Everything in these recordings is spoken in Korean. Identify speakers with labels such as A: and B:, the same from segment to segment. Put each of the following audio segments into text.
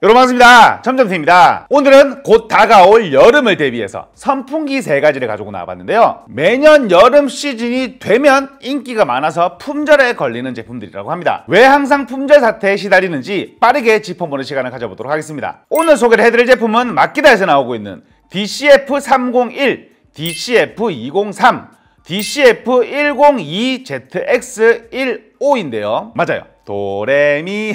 A: 여러분 반갑습니다. 점점쌤입니다. 오늘은 곧 다가올 여름을 대비해서 선풍기 세 가지를 가지고 나와봤는데요. 매년 여름 시즌이 되면 인기가 많아서 품절에 걸리는 제품들이라고 합니다. 왜 항상 품절 사태에 시달리는지 빠르게 짚어보는 시간을 가져보도록 하겠습니다. 오늘 소개를 해드릴 제품은 마키다에서 나오고 있는 DCF301, DCF203, DCF102ZX15인데요. 맞아요. 도레미...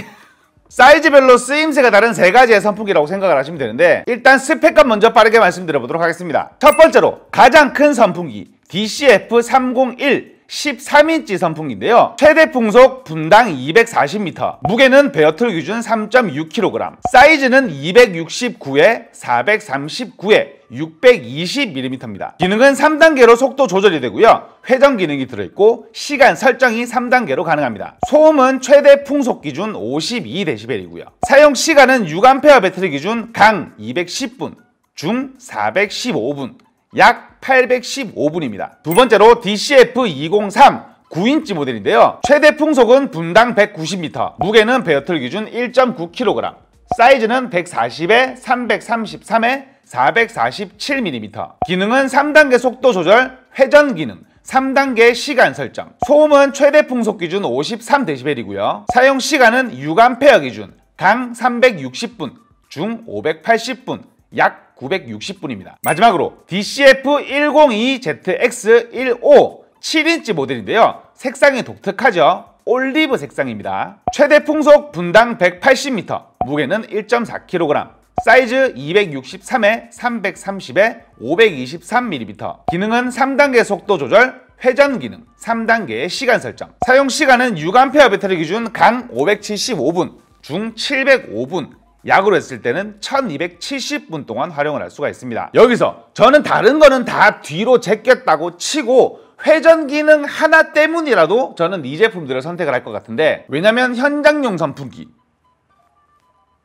A: 사이즈별로 쓰임새가 다른 세 가지의 선풍기라고 생각을 하시면 되는데 일단 스펙값 먼저 빠르게 말씀드려보도록 하겠습니다. 첫 번째로 가장 큰 선풍기 DCF301 13인치 선풍기인데요. 최대 풍속 분당 240m, 무게는 베어틀 기준 3.6kg, 사이즈는 269에 439에 620mm입니다. 기능은 3단계로 속도 조절이 되고요. 회전 기능이 들어있고 시간 설정이 3단계로 가능합니다. 소음은 최대 풍속 기준 52dB이고요. 사용 시간은 6A 배터리 기준 강 210분, 중 415분, 약 815분입니다. 두 번째로 DCF203 9인치 모델인데요. 최대 풍속은 분당 190m, 무게는 베어틀 기준 1.9kg, 사이즈는 140에 333에 447mm, 기능은 3단계 속도 조절, 회전 기능, 3단계 시간 설정, 소음은 최대 풍속 기준 53dB이고요. 사용 시간은 6A 기준, 당 360분, 중 580분, 약 960분입니다. 마지막으로 DCF-102ZX15 7인치 모델인데요. 색상이 독특하죠? 올리브 색상입니다. 최대 풍속 분당 180m, 무게는 1.4kg, 사이즈 263에 330에 523mm, 기능은 3단계 속도 조절, 회전 기능, 3단계의 시간 설정, 사용 시간은 6A 배터리 기준 강 575분, 중 705분, 약으로 했을 때는 1270분 동안 활용을 할 수가 있습니다. 여기서 저는 다른 거는 다 뒤로 제꼈다고 치고 회전 기능 하나 때문이라도 저는 이 제품들을 선택을 할 것 같은데 왜냐면 현장용 선풍기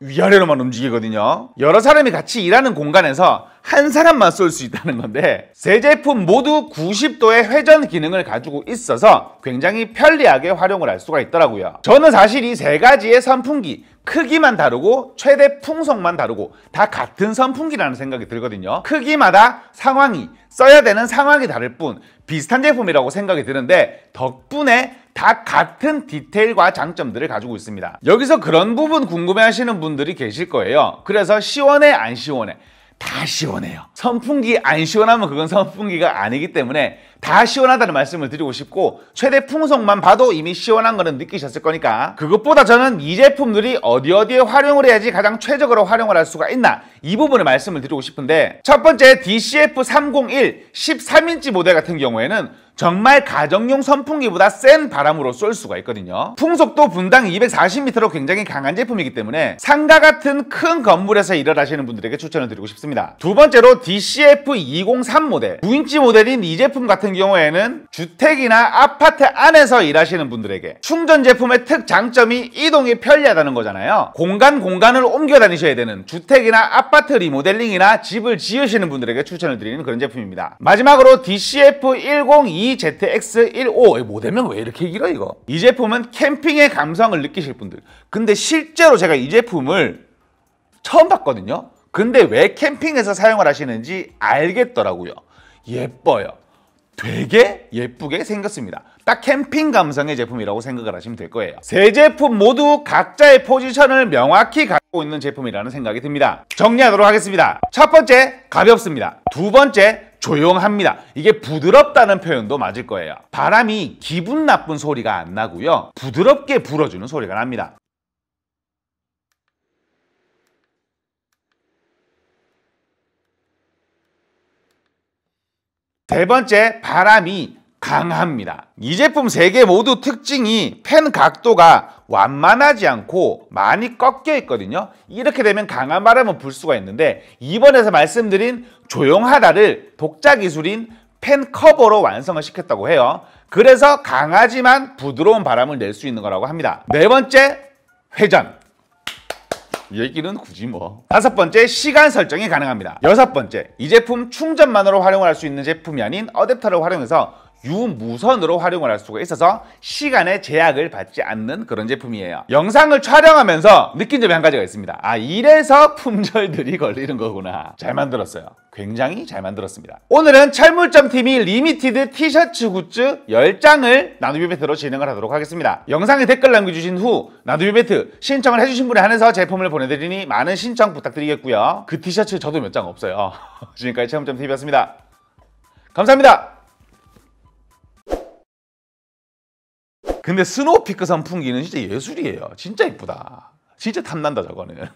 A: 위아래로만 움직이거든요 여러 사람이 같이 일하는 공간에서 한 사람만 쏠 수 있다는 건데 세 제품 모두 90도의 회전 기능을 가지고 있어서 굉장히 편리하게 활용을 할 수가 있더라고요 저는 사실 이 세 가지의 선풍기 크기만 다르고 최대 풍속만 다르고 다 같은 선풍기라는 생각이 들거든요 크기마다 상황이 써야 되는 상황이 다를 뿐 비슷한 제품이라고 생각이 드는데 덕분에 다 같은 디테일과 장점들을 가지고 있습니다 여기서 그런 부분 궁금해 하시는 분들이 계실 거예요 그래서 시원해 안 시원해 다 시원해요 선풍기 안 시원하면 그건 선풍기가 아니기 때문에 다 시원하다는 말씀을 드리고 싶고 최대 풍속만 봐도 이미 시원한 거는 느끼셨을 거니까 그것보다 저는 이 제품들이 어디 어디에 활용을 해야지 가장 최적으로 활용을 할 수가 있나 이 부분을 말씀을 드리고 싶은데 첫 번째 DCF301 13인치 모델 같은 경우에는 정말 가정용 선풍기보다 센 바람으로 쏠 수가 있거든요. 풍속도 분당 240m로 굉장히 강한 제품이기 때문에 상가 같은 큰 건물에서 일을 하시는 분들에게 추천을 드리고 싶습니다. 두 번째로 DCF203 모델 9인치 모델인 이 제품 같은 같은 경우에는 주택이나 아파트 안에서 일하시는 분들에게 충전 제품의 특장점이 이동이 편리하다는 거잖아요. 공간 공간을 옮겨 다니셔야 되는 주택이나 아파트 리모델링이나 집을 지으시는 분들에게 추천을 드리는 그런 제품입니다. 마지막으로 DCF102ZX15 모델명 왜 이렇게 길어 이거? 이 제품은 캠핑의 감성을 느끼실 분들 근데 실제로 제가 이 제품을 처음 봤거든요. 근데 왜 캠핑에서 사용을 하시는지 알겠더라고요. 예뻐요. 되게 예쁘게 생겼습니다. 딱 캠핑 감성의 제품이라고 생각을 하시면 될 거예요. 세 제품 모두 각자의 포지션을 명확히 갖고 있는 제품이라는 생각이 듭니다. 정리하도록 하겠습니다. 첫 번째, 가볍습니다. 두 번째, 조용합니다. 이게 부드럽다는 표현도 맞을 거예요. 바람이 기분 나쁜 소리가 안 나고요. 부드럽게 불어주는 소리가 납니다. 세 번째, 바람이 강합니다. 이 제품 세 개 모두 특징이 펜 각도가 완만하지 않고 많이 꺾여 있거든요. 이렇게 되면 강한 바람은 불 수가 있는데 이번에서 말씀드린 조용하다를 독자 기술인 펜 커버로 완성을 시켰다고 해요. 그래서 강하지만 부드러운 바람을 낼 수 있는 거라고 합니다. 네 번째, 회전. 얘기는 굳이 뭐 다섯 번째 시간 설정이 가능합니다 여섯 번째 이 제품 충전만으로 활용할수 있는 제품이 아닌 어댑터를 활용해서 유무선으로 활용을 할 수가 있어서 시간의 제약을 받지 않는 그런 제품이에요. 영상을 촬영하면서 느낀 점이 한 가지가 있습니다. 아 이래서 품절들이 걸리는 거구나. 잘 만들었어요. 굉장히 잘 만들었습니다. 오늘은 철물점 팀이 리미티드 티셔츠 굿즈 10장을 나누비 배트로 진행을 하도록 하겠습니다. 영상에 댓글 남겨주신 후 나누비 배트 신청을 해주신 분에 한해서 제품을 보내드리니 많은 신청 부탁드리겠고요. 그 티셔츠 저도 몇 장 없어요. 지금까지 체험점 TV였습니다. 감사합니다. 근데 스노우피크 선풍기는 진짜 예술이에요. 진짜 이쁘다. 진짜 탐난다 저거는.